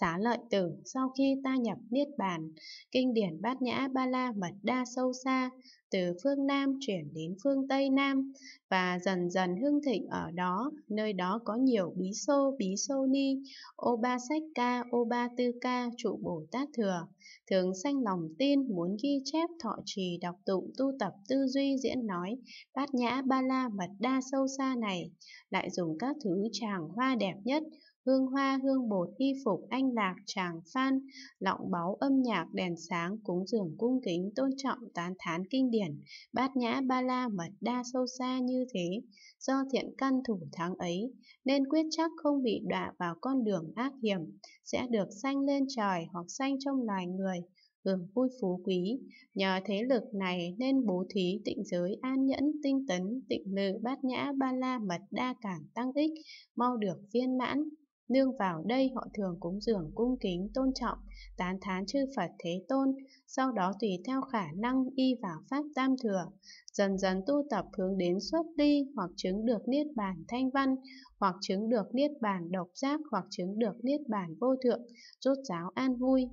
xá lợi tử sau khi ta nhập niết bàn kinh điển bát nhã ba la mật đa sâu xa từ phương nam chuyển đến phương tây nam và dần dần hưng thịnh ở đó nơi đó có nhiều bí xô bí xô ni ô ba sách ca ô ba tư ca trụ bồ tát thừa thường sanh lòng tin muốn ghi chép thọ trì đọc tụng tu tập tư duy diễn nói bát nhã ba la mật đa sâu xa này lại dùng các thứ tràng hoa đẹp nhất hương hoa hương bột y phục anh lạc tràng phan lọng báu âm nhạc đèn sáng cúng dường cung kính tôn trọng tán thán kinh điển bát nhã ba la mật đa sâu xa như thế do thiện căn thủ thắng ấy nên quyết chắc không bị đọa vào con đường ác hiểm sẽ được sanh lên trời hoặc sanh trong loài người hưởng vui phú quý. Nhờ thế lực này nên bố thí tịnh giới an nhẫn, tinh tấn, tịnh lự, bát nhã, ba la, mật đa càng tăng ích, mau được viên mãn. Nương vào đây họ thường cúng dường cung kính, tôn trọng, tán thán chư Phật Thế Tôn, sau đó tùy theo khả năng y vào Pháp Tam Thừa, dần dần tu tập hướng đến xuất ly hoặc chứng được Niết Bàn Thanh Văn, hoặc chứng được Niết Bàn Độc Giác, hoặc chứng được Niết Bàn Vô Thượng, rốt giáo an vui.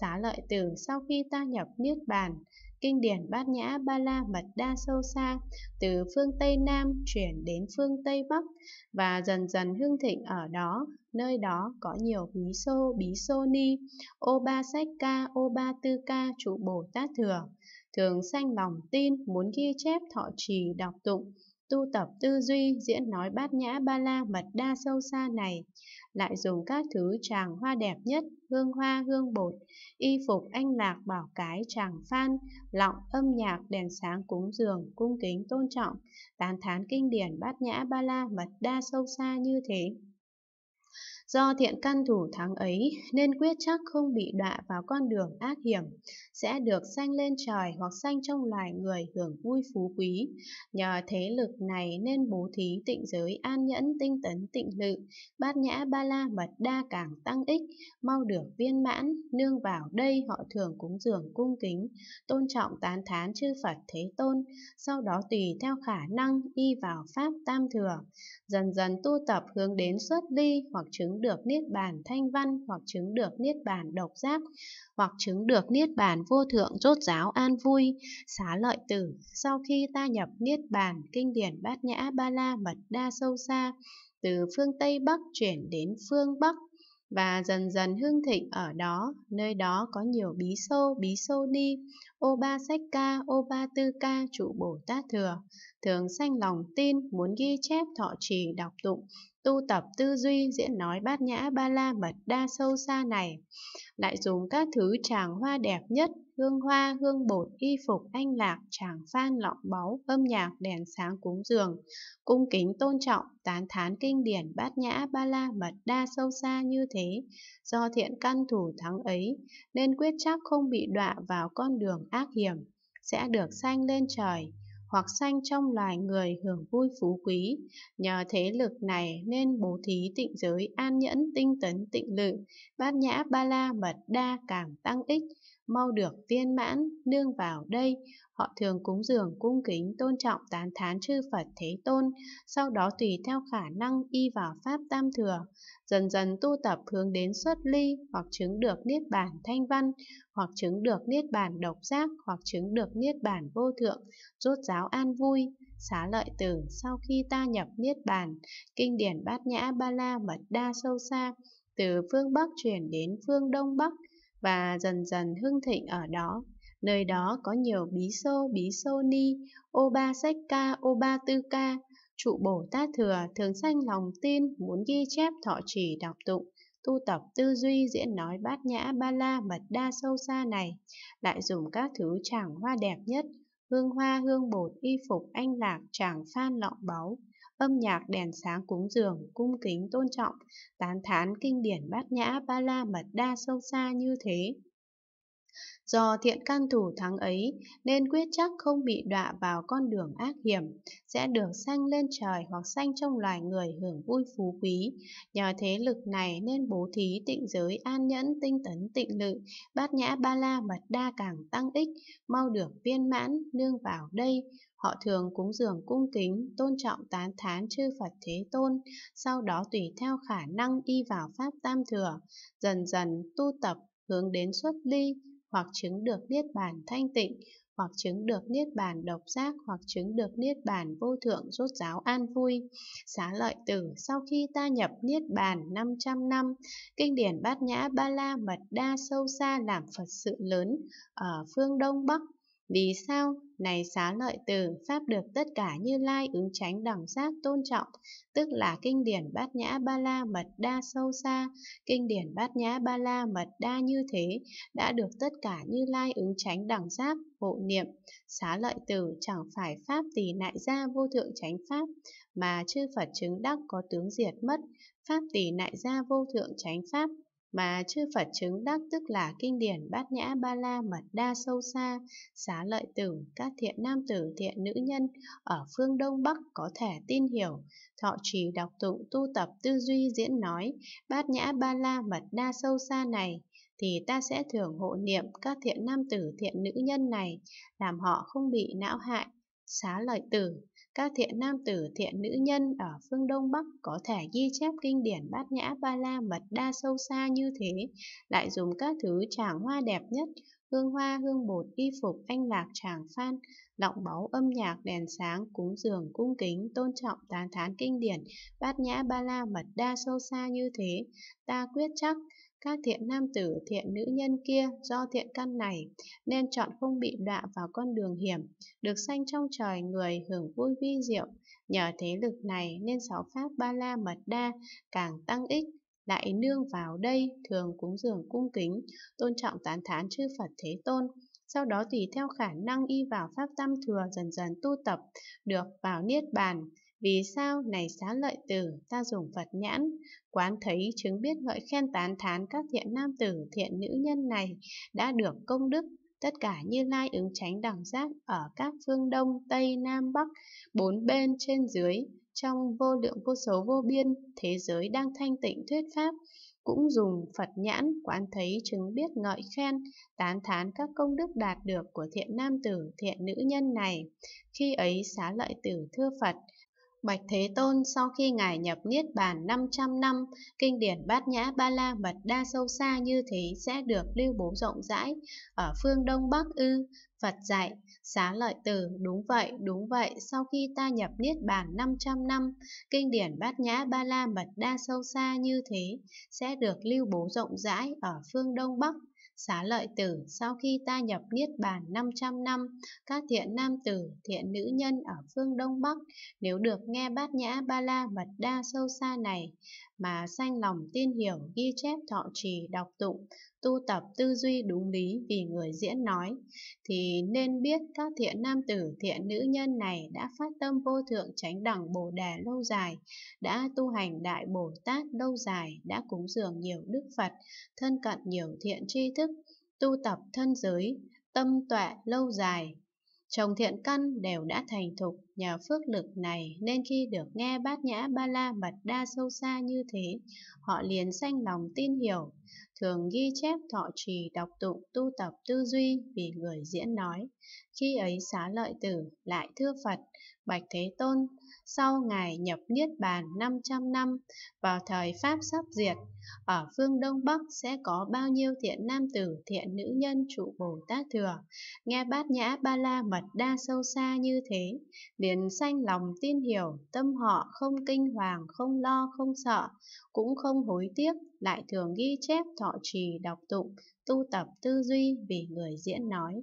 Xá lợi tử sau khi ta nhập Niết Bàn, Kinh điển Bát Nhã Ba La Mật Đa sâu xa, từ phương Tây Nam chuyển đến phương Tây Bắc và dần dần hưng thịnh ở đó, nơi đó có nhiều bí xô, bí sô ni, ô ba sách ca, ô ba tư ca, trụ Bồ Tát Thừa, thường sanh lòng tin, muốn ghi chép thọ trì đọc tụng, tu tập tư duy diễn nói bát nhã ba la mật đa sâu xa này lại dùng các thứ tràng hoa đẹp nhất, hương hoa hương bột, y phục anh lạc bảo cái tràng phan, lọng âm nhạc đèn sáng cúng dường, cung kính tôn trọng, tán thán kinh điển bát nhã ba la mật đa sâu xa như thế. Do thiện căn thủ thắng ấy nên quyết chắc không bị đọa vào con đường ác hiểm, sẽ được sanh lên trời hoặc sanh trong loài người hưởng vui phú quý. Nhờ thế lực này nên bố thí tịnh giới an nhẫn tinh tấn tịnh lự, bát nhã ba la mật đa càng tăng ích, mau được viên mãn, nương vào đây họ thường cúng dường cung kính, tôn trọng tán thán chư Phật Thế Tôn, sau đó tùy theo khả năng y vào Pháp Tam Thừa. Dần dần tu tập hướng đến xuất ly hoặc chứng được niết bàn thanh văn, hoặc chứng được niết bàn độc giác, hoặc chứng được niết bàn vô thượng rốt giáo an vui, xá lợi tử. Sau khi ta nhập niết bàn, kinh điển bát nhã ba la mật đa sâu xa, từ phương Tây Bắc chuyển đến phương Bắc và dần dần hương thịnh ở đó, nơi đó có nhiều bí sô, bí sô ni, ô ba sách ca, ô ba tư ca, trụ bổ Tát Thừa, thường sanh lòng tin, muốn ghi chép thọ trì đọc tụng, tu tập tư duy diễn nói bát nhã ba la mật đa sâu xa này. Lại dùng các thứ tràng hoa đẹp nhất, hương hoa, hương bột, y phục, anh lạc, tràng phan, lọng báu, âm nhạc, đèn sáng cúng dường, cung kính tôn trọng, tán thán kinh điển bát nhã ba la mật đa sâu xa như thế. Do thiện căn thủ thắng ấy, nên quyết chắc không bị đọa vào con đường ác hiểm, sẽ được sanh lên trời hoặc sanh trong loài người hưởng vui phú quý. Nhờ thế lực này nên bố thí tịnh giới an nhẫn tinh tấn tịnh lự, bát nhã ba la mật đa càng tăng ích, mau được viên mãn, nương vào đây, họ thường cúng dường cung kính tôn trọng tán thán chư Phật Thế Tôn, sau đó tùy theo khả năng y vào Pháp Tam Thừa, dần dần tu tập hướng đến xuất ly hoặc chứng được Niết Bản Thanh Văn, hoặc chứng được niết bàn độc giác, hoặc chứng được niết bàn vô thượng, rốt giáo an vui. Xá lợi từ sau khi ta nhập niết bàn, kinh điển bát nhã ba la mật đa sâu xa, từ phương Bắc chuyển đến phương Đông Bắc và dần dần hưng thịnh ở đó. Nơi đó có nhiều bí sô, bí sô ni, ô ba sách ca, ô ba tư ca, trụ bổ tát thừa thường sanh lòng tin muốn ghi chép thọ trì đọc tụng tu tập tư duy diễn nói bát nhã ba la mật đa sâu xa này, lại dùng các thứ tràng hoa đẹp nhất, hương hoa hương bột y phục anh lạc tràng phan lọ báu, âm nhạc đèn sáng cúng dường, cung kính tôn trọng, tán thán kinh điển bát nhã ba la mật đa sâu xa như thế. Do thiện can thủ tháng ấy nên quyết chắc không bị đọa vào con đường ác hiểm, sẽ được sanh lên trời hoặc sanh trong loài người hưởng vui phú quý. Nhờ thế lực này nên bố thí tịnh giới an nhẫn tinh tấn tịnh lự, bát nhã ba la mật đa càng tăng ích, mau được viên mãn nương vào đây. Họ thường cúng dường cung kính, tôn trọng tán thán chư Phật Thế Tôn, sau đó tùy theo khả năng y vào Pháp Tam Thừa, dần dần tu tập hướng đến xuất ly, hoặc chứng được niết bàn thanh tịnh, hoặc chứng được niết bàn độc giác, hoặc chứng được niết bàn vô thượng rốt giáo an vui. Xá lợi tử, sau khi ta nhập niết bàn 500 năm, kinh điển Bát Nhã Ba La Mật Đa sâu xa làm Phật sự lớn ở phương Đông Bắc vì sao? Này xá lợi tử, Pháp được tất cả như lai ứng tránh đẳng giác tôn trọng, tức là kinh điển bát nhã ba la mật đa sâu xa, kinh điển bát nhã ba la mật đa như thế, đã được tất cả như lai ứng tránh đẳng giác, hộ niệm. Xá lợi tử chẳng phải Pháp tỷ nại gia vô thượng tránh Pháp, mà chư Phật chứng đắc có tướng diệt mất, Pháp tỷ nại gia vô thượng tránh Pháp mà chư Phật chứng đắc tức là kinh điển bát nhã ba la mật đa sâu xa, xá lợi tử, các thiện nam tử thiện nữ nhân ở phương Đông Bắc có thể tin hiểu, thọ trì đọc tụng tu tập tư duy diễn nói, bát nhã ba la mật đa sâu xa này, thì ta sẽ thường hộ niệm các thiện nam tử thiện nữ nhân này, làm họ không bị não hại. Xá lợi tử, các thiện nam tử, thiện nữ nhân ở phương Đông Bắc có thể ghi chép kinh điển bát nhã ba la mật đa sâu xa như thế, lại dùng các thứ tràng hoa đẹp nhất, hương hoa, hương bột, y phục, anh lạc, tràng phan, lọng báu, âm nhạc, đèn sáng, cúng dường, cung kính, tôn trọng, tán thán kinh điển, bát nhã ba la mật đa sâu xa như thế, ta quyết chắc các thiện nam tử, thiện nữ nhân kia do thiện căn này nên chọn không bị đọa vào con đường hiểm, được sanh trong trời người hưởng vui vi diệu. Nhờ thế lực này nên sáu pháp ba la mật đa càng tăng ích, lại nương vào đây thường cúng dường cung kính, tôn trọng tán thán chư Phật Thế Tôn. Sau đó tùy theo khả năng y vào pháp tam thừa dần dần tu tập, được vào Niết Bàn. Vì sao này xá lợi tử ta dùng Phật nhãn, quán thấy chứng biết ngợi khen tán thán các thiện nam tử thiện nữ nhân này đã được công đức, tất cả như lai ứng tránh đẳng giác ở các phương đông, tây, nam, bắc, bốn bên trên dưới, trong vô lượng vô số vô biên, thế giới đang thanh tịnh thuyết pháp, cũng dùng Phật nhãn quán thấy chứng biết ngợi khen, tán thán các công đức đạt được của thiện nam tử, thiện nữ nhân này. Khi ấy xá lợi tử thưa Phật, Bạch Thế Tôn sau khi Ngài nhập Niết Bàn 500 năm, kinh điển Bát Nhã Ba La Mật Đa Sâu Xa như thế sẽ được lưu bố rộng rãi ở phương Đông Bắc Ư, Phật dạy, xá lợi tử, đúng vậy, đúng vậy, sau khi ta nhập Niết Bàn 500 năm, kinh điển Bát Nhã Ba La Mật Đa Sâu Xa như thế sẽ được lưu bố rộng rãi ở phương Đông Bắc Xá lợi tử, sau khi ta nhập Niết Bàn 500 năm, các thiện nam tử, thiện nữ nhân ở phương Đông Bắc, nếu được nghe bát nhã ba la mật đa sâu xa này, mà sanh lòng tin hiểu ghi chép thọ trì đọc tụng tu tập tư duy đúng lý vì người diễn nói thì nên biết các thiện nam tử thiện nữ nhân này đã phát tâm vô thượng chánh đẳng bồ đề lâu dài đã tu hành đại bồ tát lâu dài đã cúng dường nhiều đức phật thân cận nhiều thiện tri thức tu tập thân giới tâm tuệ lâu dài Chồng thiện căn đều đã thành thục nhờ phước lực này nên khi được nghe bát nhã ba la mật đa sâu xa như thế, họ liền sanh lòng tin hiểu, thường ghi chép thọ trì đọc tụng tu tập tư duy vì người diễn nói. Khi ấy xá lợi tử lại thưa Phật, Bạch Thế Tôn, sau Ngài nhập Niết Bàn 500 năm, vào thời Pháp sắp diệt, ở phương Đông Bắc sẽ có bao nhiêu thiện nam tử, thiện nữ nhân trụ Bồ Tát Thừa, nghe bát nhã ba la mật đa sâu xa như thế, liền sanh lòng tin hiểu, tâm họ không kinh hoàng, không lo, không sợ, cũng không hối tiếc, lại thường ghi chép thọ trì đọc tụng, tu tập tư duy vì người diễn nói.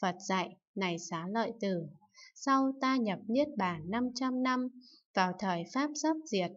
Phật dạy này xá lợi tử, sau ta nhập Niết Bàn 500 năm, vào thời Pháp sắp diệt,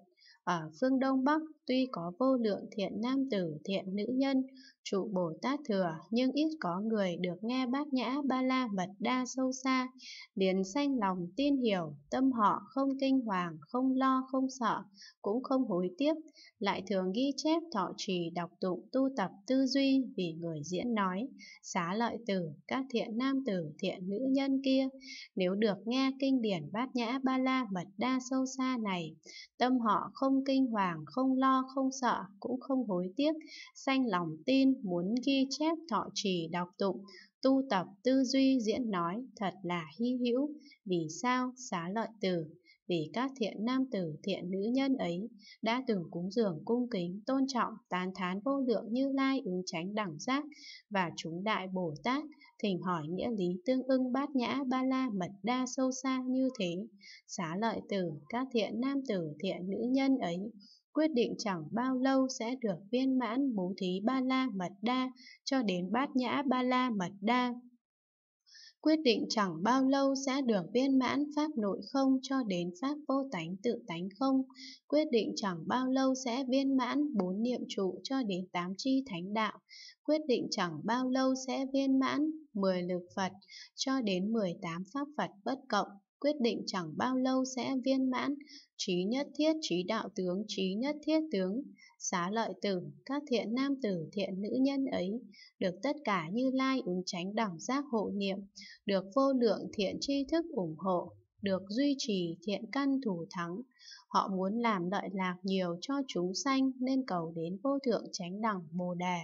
ở phương Đông Bắc tuy có vô lượng thiện nam tử, thiện nữ nhân, trụ Bồ Tát thừa, nhưng ít có người được nghe bát nhã ba la mật đa sâu xa, liền sanh lòng tin hiểu, tâm họ không kinh hoàng, không lo, không sợ, cũng không hối tiếc, lại thường ghi chép thọ trì đọc tụng tu tập tư duy vì người diễn nói, xá lợi tử, các thiện nam tử, thiện nữ nhân kia, nếu được nghe kinh điển bát nhã ba la mật đa sâu xa này, tâm họ không kinh hoàng, không lo, không sợ, cũng không hối tiếc, sanh lòng tin, muốn ghi chép thọ trì đọc tụng, tu tập tư duy diễn nói thật là hy hữu, vì sao xá lợi tử, vì các thiện nam tử thiện nữ nhân ấy đã từng cúng dường cung kính tôn trọng tán thán vô lượng như lai ứng tránh đẳng giác và chúng đại bồ tát thỉnh hỏi nghĩa lý tương ưng bát nhã ba la mật đa sâu xa như thế xá lợi tử các thiện nam tử thiện nữ nhân ấy quyết định chẳng bao lâu sẽ được viên mãn bố thí ba la mật đa cho đến bát nhã ba la mật đa. Quyết định chẳng bao lâu sẽ được viên mãn pháp nội không cho đến pháp vô tánh tự tánh không. Quyết định chẳng bao lâu sẽ viên mãn bốn niệm trụ cho đến tám chi thánh đạo. Quyết định chẳng bao lâu sẽ viên mãn mười lực Phật cho đến mười tám pháp Phật bất cộng quyết định chẳng bao lâu sẽ viên mãn, trí nhất thiết trí đạo tướng, trí nhất thiết tướng, xá lợi tử, các thiện nam tử, thiện nữ nhân ấy, được tất cả như lai ứng tránh đẳng giác hộ niệm, được vô lượng thiện tri thức ủng hộ, được duy trì thiện căn thủ thắng. Họ muốn làm lợi lạc nhiều cho chúng sanh nên cầu đến vô thượng tránh đẳng Bồ Đề.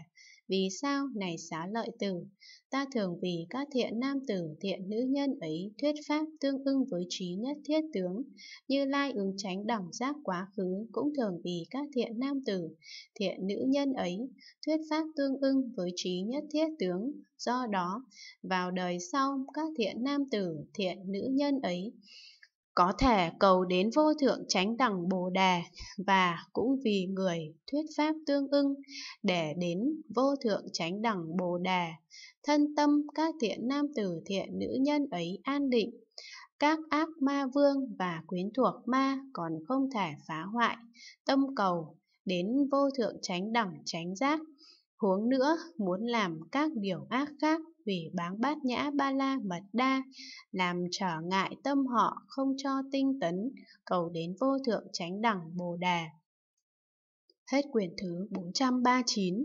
Vì sao này xá lợi tử, ta thường vì các thiện nam tử thiện nữ nhân ấy thuyết pháp tương ưng với trí nhất thiết tướng, như lai ứng tránh đẳng giác quá khứ cũng thường vì các thiện nam tử thiện nữ nhân ấy thuyết pháp tương ưng với trí nhất thiết tướng, do đó vào đời sau các thiện nam tử thiện nữ nhân ấy có thể cầu đến vô thượng chánh đẳng Bồ Đề và cũng vì người thuyết pháp tương ưng để đến vô thượng chánh đẳng Bồ Đề, thân tâm các thiện nam tử thiện nữ nhân ấy an định, các ác ma vương và quyến thuộc ma còn không thể phá hoại tâm cầu đến vô thượng chánh đẳng chánh giác. Huống nữa, muốn làm các điều ác khác hủy báng bát nhã ba la mật đa, làm trở ngại tâm họ không cho tinh tấn, cầu đến vô thượng chánh đẳng Bồ Đà. Hết quyển thứ 439